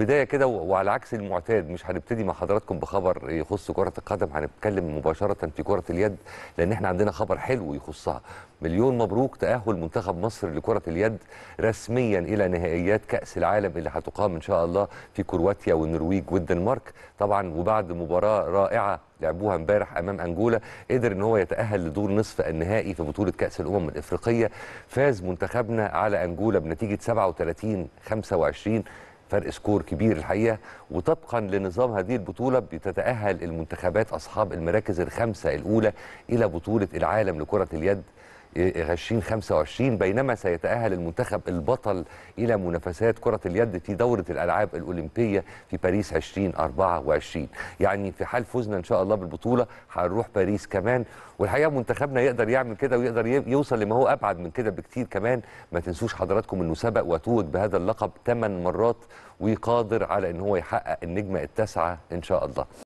بدايه كده وعلى عكس المعتاد مش هنبتدي مع حضراتكم بخبر يخص كره القدم هنتكلم مباشره في كره اليد لان احنا عندنا خبر حلو يخصها مليون مبروك تاهل منتخب مصر لكره اليد رسميا الى نهائيات كاس العالم اللي هتقام ان شاء الله في كرواتيا والنرويج والدنمارك طبعا وبعد مباراه رائعه لعبوها امبارح امام انجولا قدر ان هو يتاهل لدور نصف النهائي في بطوله كاس الامم الافريقيه فاز منتخبنا على انجولا بنتيجه 37 25 فرق سكور كبير الحقيقه وطبقا لنظام هذه البطوله بتتاهل المنتخبات اصحاب المراكز الخمسه الاولى الى بطوله العالم لكره اليد 2025 بينما سيتأهل المنتخب البطل إلى منافسات كرة اليد في دورة الألعاب الأولمبية في باريس 2024 يعني في حال فوزنا إن شاء الله بالبطولة هنروح باريس كمان والحقيقة منتخبنا يقدر يعمل كده ويقدر يوصل لما هو أبعد من كده بكتير كمان ما تنسوش حضراتكم أنه سبق وتوج بهذا اللقب 8 مرات وقادر على أن هو يحقق النجمة التاسعة إن شاء الله